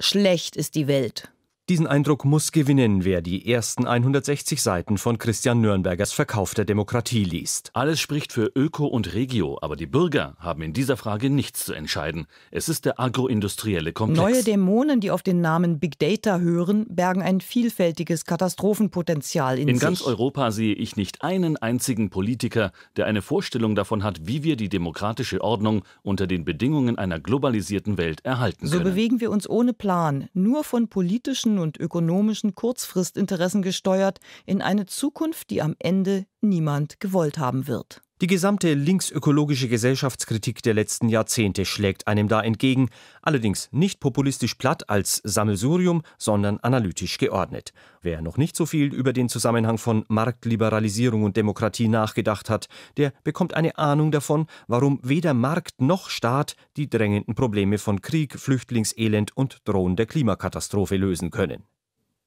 schlecht ist die Welt. Diesen Eindruck muss gewinnen, wer die ersten 160 Seiten von Christian Nürnbergers Verkauf der Demokratie liest. Alles spricht für Öko und Regio, aber die Bürger haben in dieser Frage nichts zu entscheiden. Es ist der agroindustrielle Komplex. Neue Dämonen, die auf den Namen Big Data hören, bergen ein vielfältiges Katastrophenpotenzial in, in sich. In ganz Europa sehe ich nicht einen einzigen Politiker, der eine Vorstellung davon hat, wie wir die demokratische Ordnung unter den Bedingungen einer globalisierten Welt erhalten können. So bewegen wir uns ohne Plan, nur von politischen und ökonomischen Kurzfristinteressen gesteuert in eine Zukunft, die am Ende niemand gewollt haben wird. Die gesamte linksökologische Gesellschaftskritik der letzten Jahrzehnte schlägt einem da entgegen, allerdings nicht populistisch platt als Sammelsurium, sondern analytisch geordnet. Wer noch nicht so viel über den Zusammenhang von Marktliberalisierung und Demokratie nachgedacht hat, der bekommt eine Ahnung davon, warum weder Markt noch Staat die drängenden Probleme von Krieg, Flüchtlingselend und drohender Klimakatastrophe lösen können.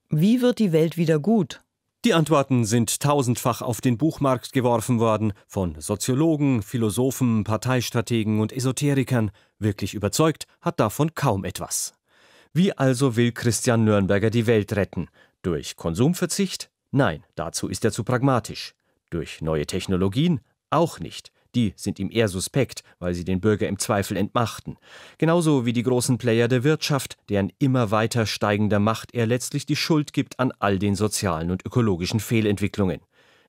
Wie wird die Welt wieder gut? Die Antworten sind tausendfach auf den Buchmarkt geworfen worden, von Soziologen, Philosophen, Parteistrategen und Esoterikern. Wirklich überzeugt hat davon kaum etwas. Wie also will Christian Nürnberger die Welt retten? Durch Konsumverzicht? Nein, dazu ist er zu pragmatisch. Durch neue Technologien? Auch nicht. Die sind ihm eher suspekt, weil sie den Bürger im Zweifel entmachten. Genauso wie die großen Player der Wirtschaft, deren immer weiter steigender Macht er letztlich die Schuld gibt an all den sozialen und ökologischen Fehlentwicklungen.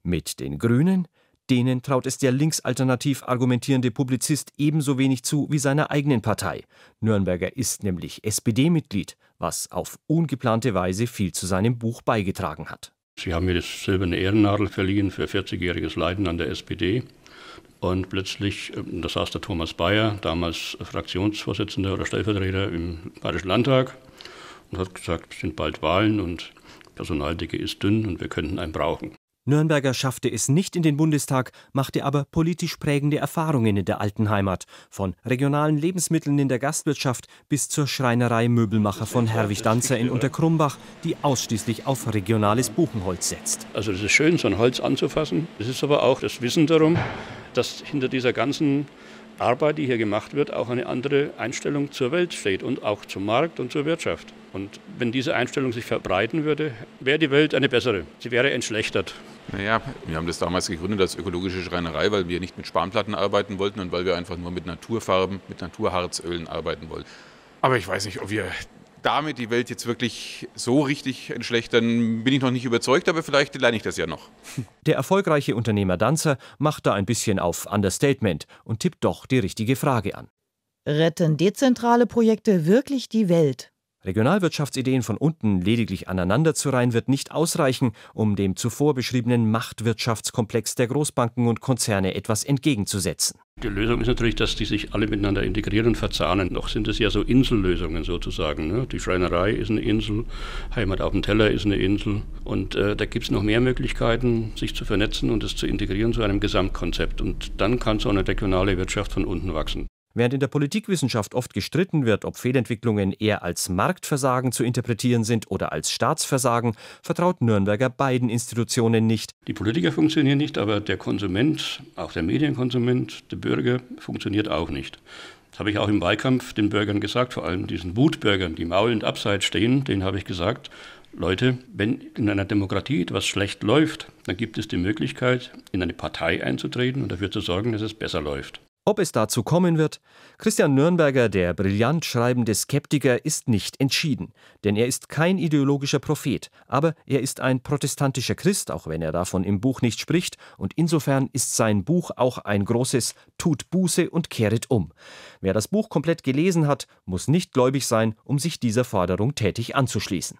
Mit den Grünen Denen traut es der linksalternativ argumentierende Publizist ebenso wenig zu wie seiner eigenen Partei. Nürnberger ist nämlich SPD-Mitglied, was auf ungeplante Weise viel zu seinem Buch beigetragen hat. Sie haben mir das silberne Ehrennadel verliehen für 40-jähriges Leiden an der SPD. Und plötzlich, ähm, da saß der Thomas Bayer, damals Fraktionsvorsitzender oder Stellvertreter im Bayerischen Landtag, und hat gesagt, es sind bald Wahlen und Personaldicke ist dünn und wir könnten einen brauchen. Nürnberger schaffte es nicht in den Bundestag, machte aber politisch prägende Erfahrungen in der alten Heimat, von regionalen Lebensmitteln in der Gastwirtschaft bis zur Schreinerei Möbelmacher von Herwig Danzer in Unterkrumbach, die ausschließlich auf regionales Buchenholz setzt. Also es ist schön, so ein Holz anzufassen. Es ist aber auch das Wissen darum, dass hinter dieser ganzen Arbeit, die hier gemacht wird, auch eine andere Einstellung zur Welt steht und auch zum Markt und zur Wirtschaft. Und wenn diese Einstellung sich verbreiten würde, wäre die Welt eine bessere. Sie wäre entschlechtert. Naja, wir haben das damals gegründet als ökologische Schreinerei, weil wir nicht mit Spanplatten arbeiten wollten und weil wir einfach nur mit Naturfarben, mit Naturharzölen arbeiten wollten. Aber ich weiß nicht, ob wir damit die Welt jetzt wirklich so richtig entschlechtern, bin ich noch nicht überzeugt, aber vielleicht lerne ich das ja noch. Der erfolgreiche Unternehmer Danzer macht da ein bisschen auf Understatement und tippt doch die richtige Frage an. Retten dezentrale Projekte wirklich die Welt? Regionalwirtschaftsideen von unten lediglich aneinanderzureihen wird nicht ausreichen, um dem zuvor beschriebenen Machtwirtschaftskomplex der Großbanken und Konzerne etwas entgegenzusetzen. Die Lösung ist natürlich, dass die sich alle miteinander integrieren und verzahnen. Noch sind es ja so Insellösungen sozusagen. Ne? Die Schreinerei ist eine Insel, Heimat auf dem Teller ist eine Insel. Und äh, da gibt es noch mehr Möglichkeiten, sich zu vernetzen und es zu integrieren zu einem Gesamtkonzept. Und dann kann so eine regionale Wirtschaft von unten wachsen. Während in der Politikwissenschaft oft gestritten wird, ob Fehlentwicklungen eher als Marktversagen zu interpretieren sind oder als Staatsversagen, vertraut Nürnberger beiden Institutionen nicht. Die Politiker funktionieren nicht, aber der Konsument, auch der Medienkonsument, der Bürger funktioniert auch nicht. Das habe ich auch im Wahlkampf den Bürgern gesagt, vor allem diesen Wutbürgern, die maulend abseits stehen, denen habe ich gesagt, Leute, wenn in einer Demokratie etwas schlecht läuft, dann gibt es die Möglichkeit, in eine Partei einzutreten und dafür zu sorgen, dass es besser läuft. Ob es dazu kommen wird? Christian Nürnberger, der brillant schreibende Skeptiker, ist nicht entschieden, denn er ist kein ideologischer Prophet, aber er ist ein protestantischer Christ, auch wenn er davon im Buch nicht spricht, und insofern ist sein Buch auch ein großes Tut Buße und kehret um. Wer das Buch komplett gelesen hat, muss nicht gläubig sein, um sich dieser Forderung tätig anzuschließen.